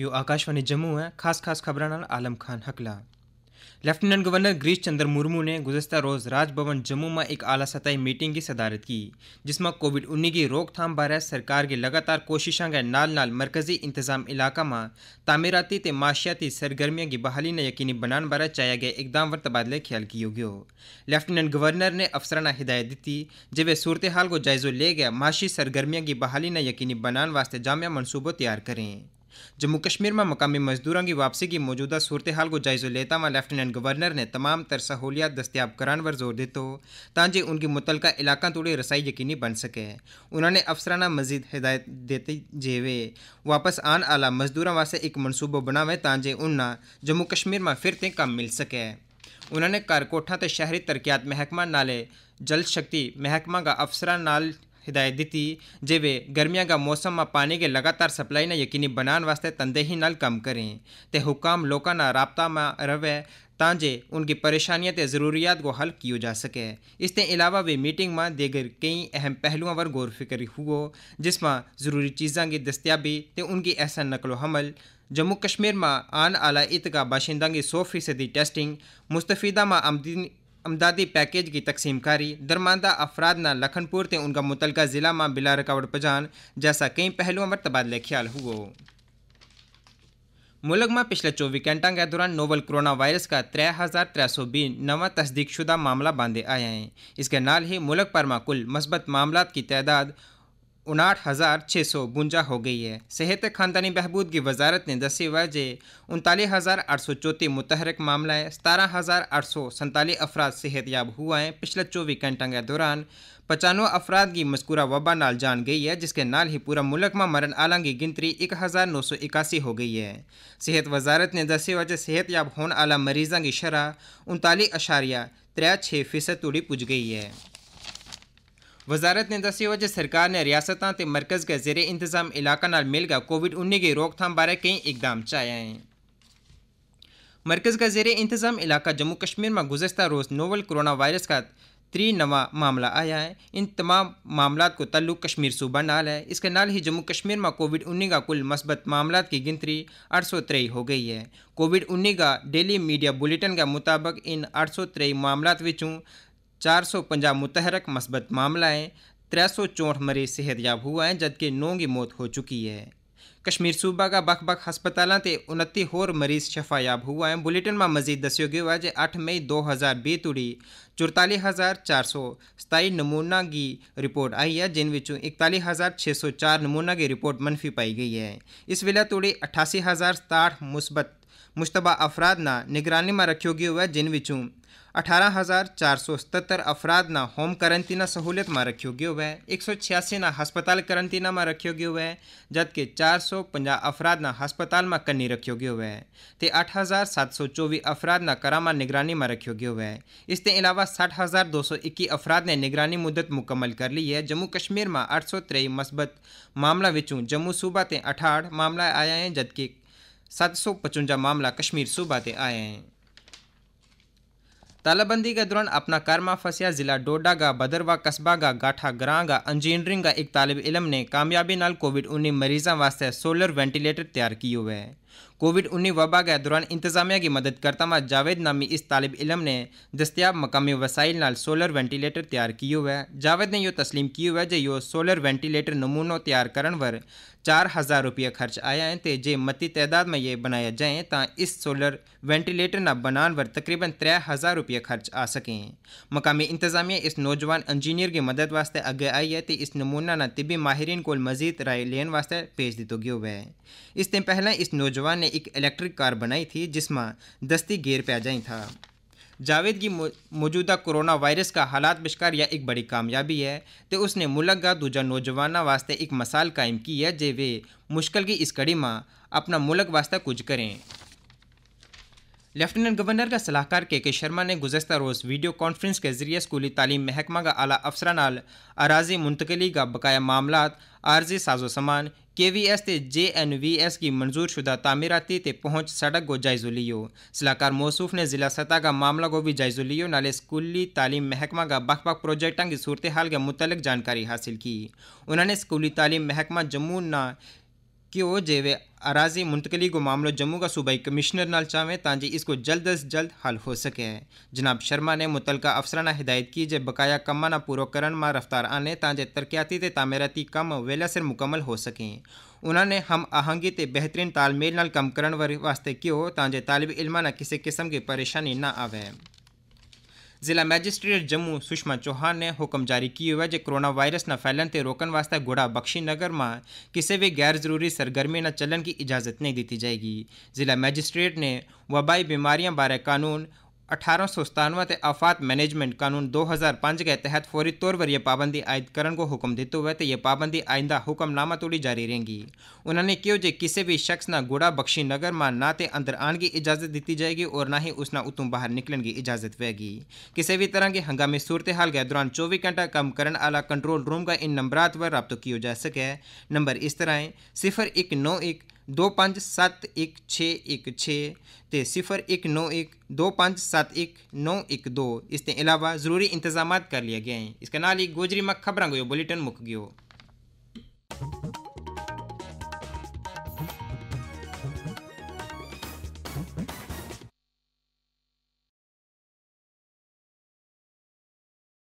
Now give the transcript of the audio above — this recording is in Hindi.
यो आकाशवाणी जम्मू है खास खास खबर आलम खान हकला लेफ्टिनेंट गवर्नर गिरीश चंद्र मुर्मू ने गुजशतर रोज़ राजभवन जम्मू में एक आला सतही मीटिंग की सदारत की जिसमें कोविड उन्नीस की रोकथाम बारे सरकार की लगातार कोशिशों के नाल नाल मरकजी इंतजाम इलाका में तामीराती माशियाती सरगर्मियों की बहाली ने यकीनी बनाने बारे चाहे गए इकदाम पर तबादले ख्याल किया गया लेफ्टिनेंट गवर्नर ने अफसर ने हिदायत दी जब वे सूरत हाल को जायजो ले गया माशी सरगर्मियों की बहाली ने यकीनी बनाने वास्ते जामिया मनसूबों तैयार करें જમ્મુ કાશ્મીરમાં મકામી મજદૂર અંગે की કી મૌજૂદા સૂરતહાલ को જાયજો लेता हुआ लेफ्टिनेंट गवर्नर ने तमाम तर सहूलियात दस्तियाब करान पर जोर देते हो उनकी मुतल इलाकों तोड़े रसाई यकीनी बन सके उन्होंने अफसराना मजीद हिदायत देते जेवे वापस आने आला मजदूर वास्ते एक मनसूबो बनावे ताजे उन्हें जम्मू कश्मीर में फिर ते कम मिल सके उन्होंने कारकोठा तो शहरी तरक्यात महकमा नाले जल शक्ति महकमा का अफसर नाल हिदायत दी जे गर्मियों का मौसम में पानी के लगातार सप्लाई ने यकीनी बनाने वास्ते तंदेही नाल कम करें ते हुकाम लोगों ना रबता में रवे ताजे उनकी परेशानियाँ ते ज़रूरियात को हल किया जा सके इसके अलावा वे मीटिंग में देगर कई अहम पहलुओं पर गौर फिक्र हुओ जिसमें ज़रूरी चीज़ों की दस्तियाबी ते उनकी ऐसा नकलोहमल जम्मू कश्मीर में आन आला इतका बाशिंदा की सौ फीसदी टेस्टिंग मुस्तफ़ीदा में आमदनी अमदादी पैकेज की तकसीमकारी दरमांदा अफराद न लखनपुर ते उनका मुतलका ज़िला में बिला रिकावट पजान जैसा कई पहलुओं पर तबादले ख्याल हुओ मुल्क में पिछले चौबीस घंटा के दौरान नोवल कोरोना वायरस का त्रै हज़ार त्रै सौ बीस नवा तस्दीकशुदा मामला बांधे आए हैं इसके नाल ही मुल्क पर कुल मस्बत मामला की तादाद उनाठ हज़ार छः सौ बुंजा हो गई है सेहत ख़ानदानी बहबूद की वजारत ने दस वज उनतालीस हज़ार आठ सौ चौंतीस मुतहरक मामला है सतारह हज़ार आठ सौ सैंतालीस अफराद याब हुआ है पिछले चौबीस घंटों के दौरान पचानवे अफराद की मस्कूरा वबा नाल जान गई है जिसके नाल ही पूरा मुल्क में मरण आलों की गिनती एक हज़ार नौ सौ इक्यासी हो गई है सेहत वजारत ने दस वजह सेहतयाब होने आला मरीज़ों की शरह उनतालीस अशारिया त्रै छः फीसद तोड़ी पुज गई है वजारत ने दस वजह सरकार ने रियासत ਤੇ ਮਰਕਜ਼ ਦੇ ਜ਼ੇਰੇ ਇੰਤਜ਼ਾਮ ਇਲਾਕਾ मिलकर कोविड उन्नीस की रोकथाम बारे कई इकदाम चाहे हैं मरकज़ का जेर इंतज़ाम इलाका जम्मू कश्मीर में गुजशत रोज़ नोवल कोरोना वायरस का त्री नवा मामला आया है इन तमाम मामला को तल्लुक कश्मीर सूबा नाल है इसके नाल ही जम्मू कश्मीर में कोविड उन्नीस का कुल मस्बत मामला की गिनती आठ सौ त्रेई हो गई है कोविड उन्नीस का डेली मीडिया बुलेटिन के मुताबिक इन आठ सौ त्रेई मामला चार सौ पंजा मुतहरक मस्बत मामलाएँ त्रै सौ चौंठ मरीज सेहतयाब हुआ हैं जबकि नौ की मौत हो चुकी है कश्मीर सूबा का बख बख हस्पता से उनती होर मरीज शफायाब हुआ है बुलेटिन में मजीद दस्यो गए है अठ मई दो हज़ार भी तुड़ी चुरताली हज़ार चार सौ सताई नमूना की रिपोर्ट आई है जिन विचों इकताली हज़ार छः सौ चार नमूना की रिपोर्ट मनफी पाई गई है इस वेला तुड़ी अठासी हज़ार सताठ मुस्बत मुशतबा अफराद ना निगरानी में रखियो गए है जिन विचों अठारह हज़ार चार होम करंती सहूलियत में रखियो गयो है एक सौ छियासी हस्पताल करंती में रखियो गयो है जबकि चार सौ पंजा अफराध हस्पताल में कन्नी रखियो गयो है तो आठ हज़ार सात सौ करामा निगरानी में रखियो गयो है इसके अलावा साठ हज़ार दो सौ इक्कीस अफराध ने निगरानी मुदत मुकम्मल कर ली है जम्मू कश्मीर में अठ सौ त्रेई मसबत मामला विचों जम्मू सूबा ते अठाड़ मामला आया है जबकि सात सौ पचुंजा मामला कश्मीर सूबा ते आया है तालाबंदी के दौरान अपना कारमा फंसिया जिला डोडा का बदरवा कस्बा का गाठा ग्रां का इंजीनियरिंग का एक तालब इलम ने कामयाबी नाल कोविड उन्नीस मरीजों वास्ते सोलर वेंटिलेटर तैयार किए हुए है कोविड उन्नीस वबा के दौरान इंतजामिया की मदद करता हुआ जावेद नामी इस तालब इलम ने दस्तियाब मकामी वसाइल नाल सोलर वेंटिलेटर तैयार किए हुए जावेद ने यो तस्लीम किए हुए जो यो सोलर वेंटिलेटर नमूनों तैयार करन पर चार हज़ार रुपया खर्च आया है तो जे मती तादाद में ये बनाया जाए तो इस सोलर वेंटिलेटर न बनान पर तकरीबन त्रै हज़ार रुपया खर्च आ सकें मकामी इंतजामिया इस नौजवान इंजीनियर की मदद वास्ते अगे आई है तो इस नमूना ने तिबी माहरीन को मजीद राय लेने वास्ते भेज दिता गया है इस पहले इस नौजवान नौजवान ने एक इलेक्ट्रिक कार बनाई थी जिसमें दस्ती गेर पे आ जाए था जावेद की मौजूदा कोरोना वायरस का हालात बिशकार यह एक बड़ी कामयाबी है तो उसने मुलक का दूजा नौजवानों वास्ते एक मसाल कायम की है जे वे मुश्किल की इस कड़ी में अपना मुलक वास्ते कुछ करें लेफ्टिनेंट गवर्नर का सलाहकार के के शर्मा ने गुजशत रोज़ वीडियो कॉन्फ्रेंस के जरिए स्कूली तालीम महकमा का आला अफसर नाल अराजी मुंतकली का बकाया मामला आरजी साजो सामान के वी एस ते जे एन वी एस की मंजूर शुदा तमीराती ते पहुँच सड़क को जायजो लियो सलाहकार मौसूफ ने जिला सतह का मामला को भी जायजो लियो नाले स्कूली तालीम महकमा का बख प्रोजेक्टा की सूरत हाल के मुतल जानकारी हासिल की उन्होंने स्कूली तालीम महकमा जम्मू न ਕਿਉ ਜਿਵੇਂ ਅਰਾਜ਼ੀ ਮੁੰਤਕਲੀ ਕੋ ਮਾਮਲੋ ਜੰਮੂ ਦਾ ਸੂਬਾਈ ਕਮਿਸ਼ਨਰ ਨਾਲ ਚਾਹਵੇਂ ਤਾਂ ਜੇ ਇਸ ਕੋ ਜਲਦ ਅਜ਼ ਜਲਦ ਹੱਲ ਹੋ ਸਕੇ ਜਨਾਬ ਸ਼ਰਮਾ ਨੇ ਮੁਤਲਕਾ ਅਫਸਰਾਂ ਨਾਲ ਹਦਾਇਤ ਕੀ ਜੇ ਬਕਾਇਆ ਕੰਮਾਂ ਨਾ ਪੂਰੋ ਕਰਨ ਮਾ ਰਫਤਾਰ ਆਨੇ ਤਾਂ ਜੇ ਤਰਕਿਆਤੀ ਤੇ ਤਾਮੀਰਾਤੀ ਕੰਮ ਵੇਲਾ ਸਿਰ ਮੁਕੰਮਲ ਹੋ ਸਕੇ ਉਹਨਾਂ ਨੇ ਹਮ ਆਹੰਗੀ ਤੇ ਬਿਹਤਰੀਨ ਤਾਲਮੇਲ ਨਾਲ ਕੰਮ ਕਰਨ ਵਾਸਤੇ ਕਿਉ ਤਾਂ ਜੇ ਤਾਲਿਬ ਇਲਮਾਂ ਨਾ ਕਿਸੇ ਕਿਸਮ ਦੀ ਪਰੇਸ਼ਾਨੀ ਨਾ ਆਵੇ जिला मैजिस्ट्रेट जम्मू सुषमा चौहान ने हुक्म जारी किए हुए जो कोरोना वायरस न फैलन से रोकने वास्ते गुड़ा बख्शी नगर में किसी भी गैर जरूरी सरगर्मी न चलन की इजाज़त नहीं दी जाएगी जिला मैजिस्ट्रेट ने वबाई बीमारियों बारे कानून अठारह ते आफात मैनेजमेंट कानून 2005 के तहत फौरी तौर पर यह पाबंदी आयदकरण को हुक्म देते हुए तो यह पाबंदी आइंदा हुक्मनामा तोड़ी जारी रहेगी उन्होंने क्यों जे किसी भी शख्स ना गुड़ा बख्शी नगर में ना तो अंदर आने की इजाज़त दी जाएगी और ना ही उस ना उतु बाहर निकलने की इजाज़त पेगी किसी भी तरह की हंगामी सूरत हाल के दौरान चौबीस घंटा कम करने आला कंट्रोल रूम का इन नंबरात पर रबत किया जा सके नंबर इस तरह है सिफर एक नौ एक दो पाँच सत्त एक छे एक छे ते सिफर एक नौ एक दो पाँच सत्त एक नौ एक दो इसके अलावा जरूरी इंतजाम कर लिए गए हैं इसके नाल ही गोजरी मक खबर गयो बुलेटिन मुक गयो